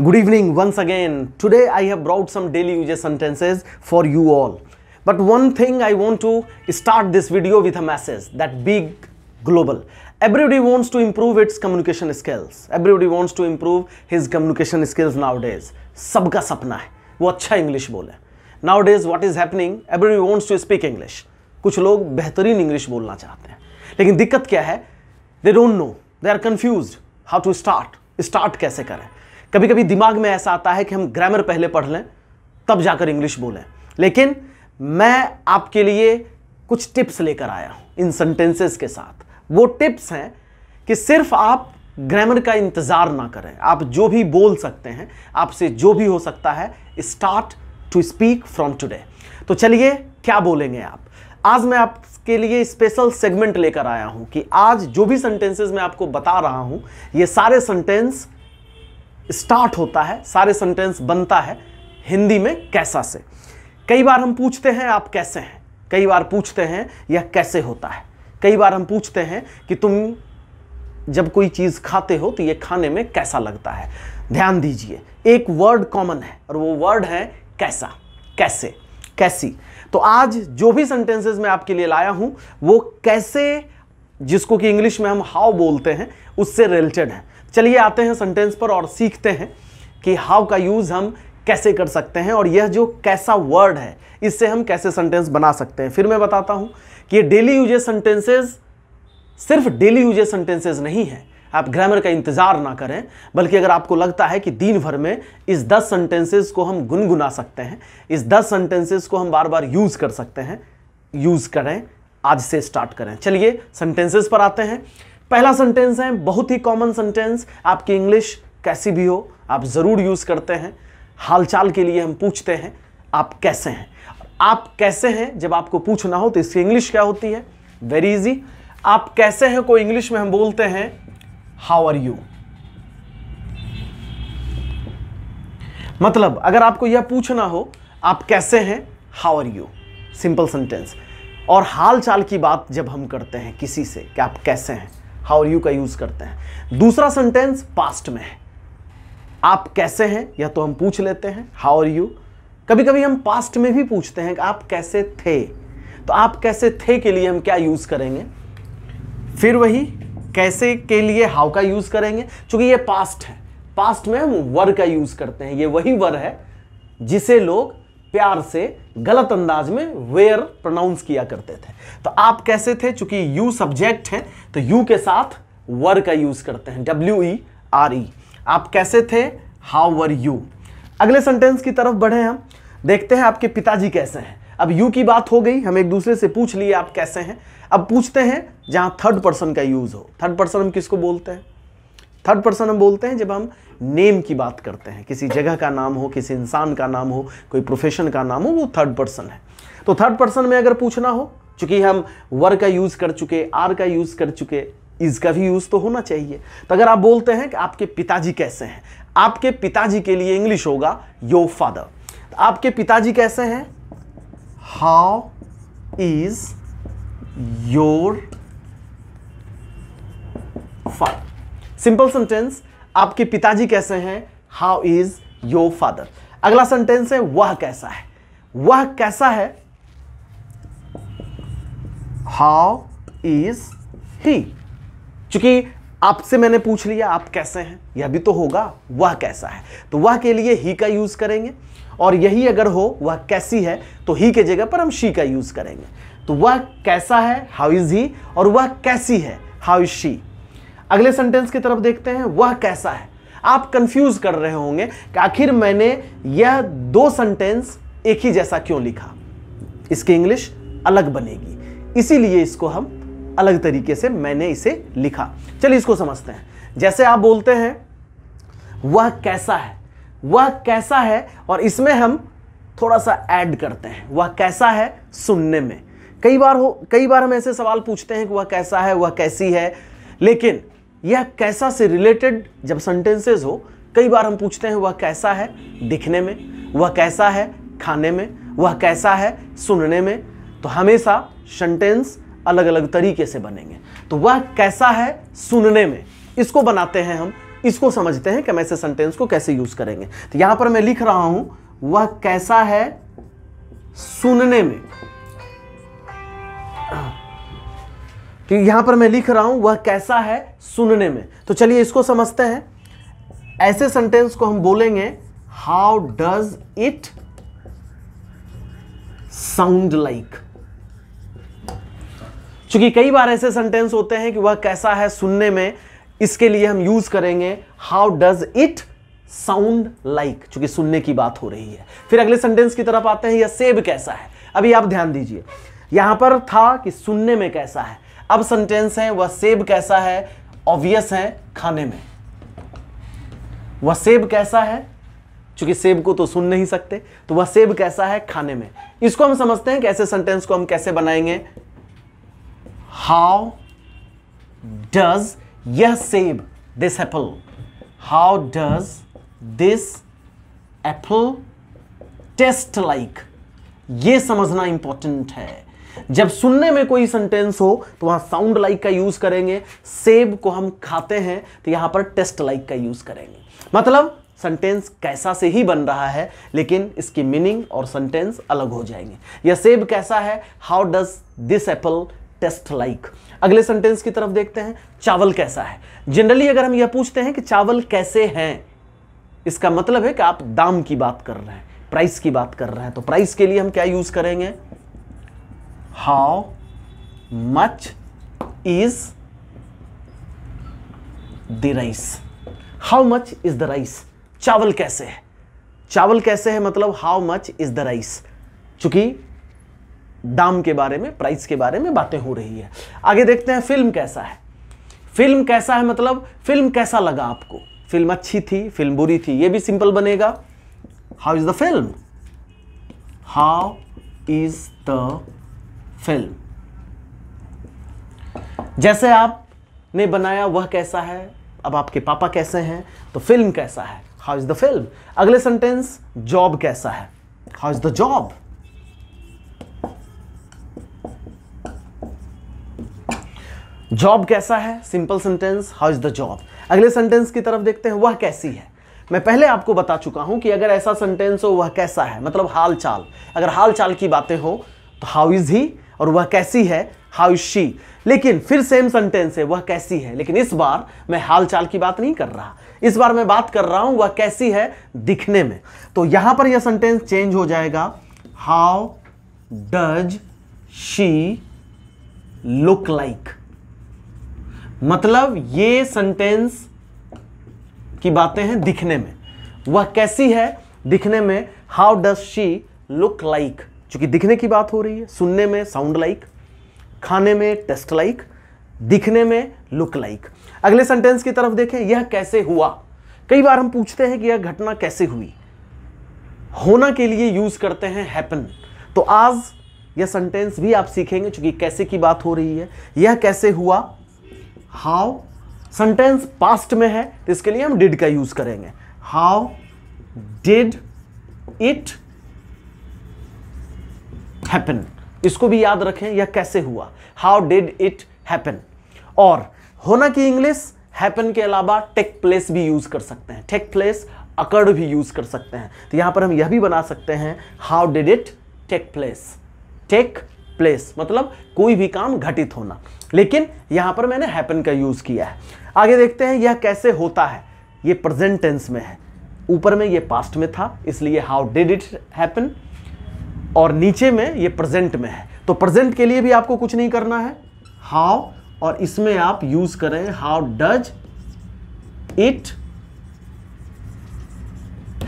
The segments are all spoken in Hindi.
good evening once again today I have brought some daily use sentences for you all but one thing I want to start this video with a message that big global everybody wants to improve its communication skills everybody wants to improve his communication skills nowadays सबका सपना है वो अच्छा इंग्लिश बोले nowadays what is happening everybody wants to speak English कुछ लोग बेहतरीन इंग्लिश बोलना चाहते हैं लेकिन दिक्कत क्या है they don't know they are confuse how to start start कैसे करें कभी कभी दिमाग में ऐसा आता है कि हम ग्रामर पहले पढ़ लें तब जाकर इंग्लिश बोलें लेकिन मैं आपके लिए कुछ टिप्स लेकर आया हूं इन सेंटेंसेस के साथ वो टिप्स हैं कि सिर्फ आप ग्रामर का इंतज़ार ना करें आप जो भी बोल सकते हैं आपसे जो भी हो सकता है start to speak from today तो चलिए क्या बोलेंगे आप आज मैं आपके लिए स्पेशल सेगमेंट लेकर आया हूं कि आज जो भी सेंटेंसेस मैं आपको बता रहा हूं ये सारे सेंटेंस स्टार्ट होता है सारे सेंटेंस बनता है हिंदी में कैसा से कई बार हम पूछते हैं आप कैसे हैं कई बार पूछते हैं यह कैसे होता है कई बार हम पूछते हैं कि तुम जब कोई चीज़ खाते हो तो ये खाने में कैसा लगता है ध्यान दीजिए एक वर्ड कॉमन है और वो वर्ड है कैसा कैसे कैसी तो आज जो भी सेंटेंसेस मैं आपके लिए लाया हूं वो कैसे जिसको कि इंग्लिश में हम हाउ बोलते हैं उससे रिलेटेड है चलिए आते हैं सेंटेंस पर और सीखते हैं कि हाउ का यूज़ हम कैसे कर सकते हैं और यह जो कैसा वर्ड है इससे हम कैसे सेंटेंस बना सकते हैं फिर मैं बताता हूं कि ये डेली यूजेज सेंटेंसेज सिर्फ डेली यूजेज सेंटेंसेज नहीं है आप ग्रामर का इंतज़ार ना करें बल्कि अगर आपको लगता है कि दिन भर में इस दस सेंटेंसेस को हम गुनगुना सकते हैं इस दस सेंटेंसेस को हम बार बार यूज़ कर सकते हैं यूज़ करें आज से स्टार्ट करें चलिए सेंटेंसेस पर आते हैं पहला सेंटेंस है बहुत ही कॉमन सेंटेंस आपकी इंग्लिश कैसी भी हो आप ज़रूर यूज़ करते हैं हालचाल के लिए हम पूछते हैं आप कैसे हैं आप कैसे हैं जब आपको पूछना हो तो इसकी इंग्लिश क्या होती है वेरी इजी आप कैसे हैं को इंग्लिश में हम बोलते हैं हाउ आर यू मतलब अगर आपको यह पूछना हो आप कैसे हैं how are you simple sentence और हाल चाल की बात जब हम करते हैं किसी से कि आप कैसे हैं हाउ यू का यूज करते हैं दूसरा सेंटेंस पास्ट में है आप कैसे हैं या तो हम पूछ लेते हैं हाउ आर यू कभी कभी हम पास्ट में भी पूछते हैं कि आप कैसे थे तो आप कैसे थे के लिए हम क्या यूज करेंगे फिर वही कैसे के लिए हाउ का यूज करेंगे चूंकि ये पास्ट है पास्ट में हम वर का यूज करते हैं ये वही वर है जिसे लोग प्यार से गलत अंदाज में वेयर प्रोनाउंस किया करते थे तो आप कैसे थे चूंकि यू सब्जेक्ट है तो यू के साथ वर का यूज करते हैं डब्ल्यू ई आर ई आप कैसे थे हाउ वर यू अगले सेंटेंस की तरफ बढ़े हम देखते हैं आपके पिताजी कैसे हैं अब यू की बात हो गई हम एक दूसरे से पूछ लिए आप कैसे हैं अब पूछते हैं जहां थर्ड पर्सन का यूज हो थर्ड पर्सन हम किसको बोलते हैं थर्ड पर्सन हम बोलते हैं जब हम नेम की बात करते हैं किसी जगह का नाम हो किसी इंसान का नाम हो कोई प्रोफेशन का नाम हो वो थर्ड पर्सन है तो थर्ड पर्सन में अगर पूछना हो चूंकि हम वर का यूज़ कर चुके आर का यूज़ कर चुके इज का भी यूज़ तो होना चाहिए तो अगर आप बोलते हैं कि आपके पिताजी कैसे हैं आपके पिताजी के लिए इंग्लिश होगा योर फादर तो आपके पिताजी कैसे हैं how is your father simple sentence आपके पिताजी कैसे हैं हाउ इज योर फादर अगला सेंटेंस है वह कैसा है वह कैसा है हाउ इज ही चूंकि आपसे मैंने पूछ लिया आप कैसे हैं यह भी तो होगा वह कैसा है तो वह के लिए ही का यूज करेंगे और यही अगर हो वह कैसी है तो ही के जगह पर हम शी का यूज करेंगे तो वह कैसा है हाउ इज ही और वह कैसी है हाउ इज शी अगले सेंटेंस की तरफ देखते हैं वह कैसा है आप कंफ्यूज कर रहे होंगे कि आखिर मैंने यह दो सेंटेंस एक ही जैसा क्यों लिखा इसकी इंग्लिश अलग बनेगी इसीलिए इसको हम अलग तरीके से मैंने इसे लिखा चलिए इसको समझते हैं जैसे आप बोलते हैं वह कैसा है वह कैसा है और इसमें हम थोड़ा सा ऐड करते हैं वह कैसा है सुनने में कई बार हो कई बार हम ऐसे सवाल पूछते हैं कि वह कैसा है वह कैसी है लेकिन यह कैसा से रिलेटेड जब सेंटेंसेज हो कई बार हम पूछते हैं वह कैसा है दिखने में वह कैसा है खाने में वह कैसा है सुनने में तो हमेशा सेंटेंस अलग अलग तरीके से बनेंगे तो वह कैसा है सुनने में इसको बनाते हैं हम इसको समझते हैं कि हम ऐसे सेंटेंस को कैसे यूज करेंगे तो यहां पर मैं लिख रहा हूं वह कैसा है सुनने में कि यहां पर मैं लिख रहा हूं वह कैसा है सुनने में तो चलिए इसको समझते हैं ऐसे सेंटेंस को हम बोलेंगे how does it sound like चूंकि कई बार ऐसे सेंटेंस होते हैं कि वह कैसा है सुनने में इसके लिए हम यूज करेंगे how does it sound like चूंकि सुनने की बात हो रही है फिर अगले सेंटेंस की तरफ आते हैं यह सेब कैसा है अभी आप ध्यान दीजिए यहां पर था कि सुनने में कैसा है अब सेंटेंस है वह सेब कैसा है ऑब्वियस है खाने में वह सेब कैसा है चूंकि सेब को तो सुन नहीं सकते तो वह सेब कैसा है खाने में इसको हम समझते हैं कि ऐसे सेंटेंस को हम कैसे बनाएंगे हाउ डज यह सेब this apple how does this apple taste like ये समझना इंपॉर्टेंट है जब सुनने में कोई सेंटेंस हो तो वहां साउंड लाइक का यूज करेंगे सेब को हम खाते हैं तो यहां पर टेस्ट लाइक का यूज करेंगे मतलब सेंटेंस कैसा से ही बन रहा है लेकिन इसकी मीनिंग और सेंटेंस अलग हो जाएंगे यह सेब कैसा है how does this apple taste like अगले सेंटेंस की तरफ देखते हैं चावल कैसा है जनरली अगर हम यह पूछते हैं कि चावल कैसे हैं इसका मतलब है कि आप दाम की बात कर रहे हैं प्राइस की बात कर रहे हैं तो प्राइस के लिए हम क्या यूज करेंगे how much is the rice how much is the rice चावल कैसे है चावल कैसे है मतलब how much is the rice चूंकि दाम के बारे में प्राइस के बारे में बातें हो रही है आगे देखते हैं फिल्म कैसा है फिल्म कैसा है मतलब फिल्म कैसा लगा आपको फिल्म अच्छी थी फिल्म बुरी थी ये भी सिंपल बनेगा how is the film how is the film जैसे आपने बनाया वह कैसा है अब आपके पापा कैसे हैं तो फिल्म कैसा है हाउ इज द फिल्म अगले सेंटेंस जॉब कैसा है how is the job job कैसा है simple sentence how is the job अगले सेंटेंस की तरफ देखते हैं वह कैसी है मैं पहले आपको बता चुका हूं कि अगर ऐसा सेंटेंस हो वह कैसा है मतलब हाल चाल अगर हाल चाल की बातें हो तो हाउ इज ही और वह कैसी है हाउ इज शी लेकिन फिर सेम सेंटेंस है वह कैसी है लेकिन इस बार मैं हाल चाल की बात नहीं कर रहा इस बार मैं बात कर रहा हूं वह कैसी है दिखने में तो यहां पर यह सेंटेंस चेंज हो जाएगा how does she look like मतलब ये सेंटेंस की बातें हैं दिखने में वह कैसी है दिखने में how does she look like चूंकि दिखने की बात हो रही है सुनने में साउंड लाइक खाने में टेस्ट लाइक दिखने में लुक लाइक अगले सेंटेंस की तरफ देखें यह कैसे हुआ कई बार हम पूछते हैं कि यह घटना कैसे हुई होना के लिए यूज करते हैं हैपन तो आज यह सेंटेंस भी आप सीखेंगे चूंकि कैसे की बात हो रही है यह कैसे हुआ हाउ सेंटेंस पास्ट में है तो इसके लिए हम डिड का यूज करेंगे हाउ डिड इट हैपन इसको भी याद रखें यह कैसे हुआ हाउ डिड इट हैपन और होना की इंग्लिश हैपन के अलावा टेक प्लेस भी यूज कर सकते हैं टेक प्लेस अकड़ भी यूज कर सकते हैं तो यहां पर हम यह भी बना सकते हैं how did it take place take place मतलब कोई भी काम घटित होना लेकिन यहां पर मैंने हैपन का यूज किया है आगे देखते हैं यह कैसे होता है यह प्रेजेंट टेंस में है ऊपर में यह पास्ट में था इसलिए हाउ डिड इट हैपन और नीचे में ये प्रेजेंट में है तो प्रेजेंट के लिए भी आपको कुछ नहीं करना है हाउ और इसमें आप यूज करें how does it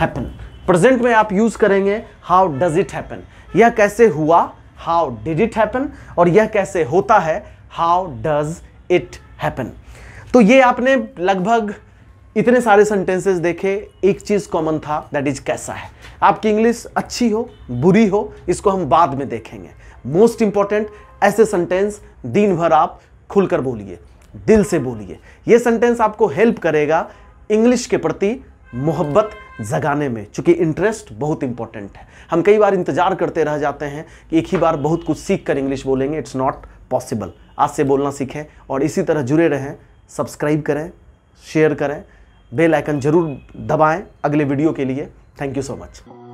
happen present में आप यूज करेंगे हाउ डज इट हैपन यह कैसे हुआ हाउ डिड इट हैपन और यह कैसे होता है हाउ डज इट हैपन तो ये आपने लगभग इतने सारे सेंटेंसेस देखे एक चीज कॉमन था दैट इज कैसा है आपकी इंग्लिश अच्छी हो बुरी हो इसको हम बाद में देखेंगे मोस्ट इंपॉर्टेंट ऐसे सेंटेंस दिन भर आप खुलकर बोलिए दिल से बोलिए ये सेंटेंस आपको हेल्प करेगा इंग्लिश के प्रति मोहब्बत जगाने में चूंकि इंटरेस्ट बहुत इंपॉर्टेंट है हम कई बार इंतजार करते रह जाते हैं कि एक ही बार बहुत कुछ सीख कर इंग्लिश बोलेंगे इट्स नॉट पॉसिबल आज से बोलना सीखें और इसी तरह जुड़े रहें सब्सक्राइब करें शेयर करें बेल आइकन जरूर दबाएं अगले वीडियो के लिए थैंक यू सो मच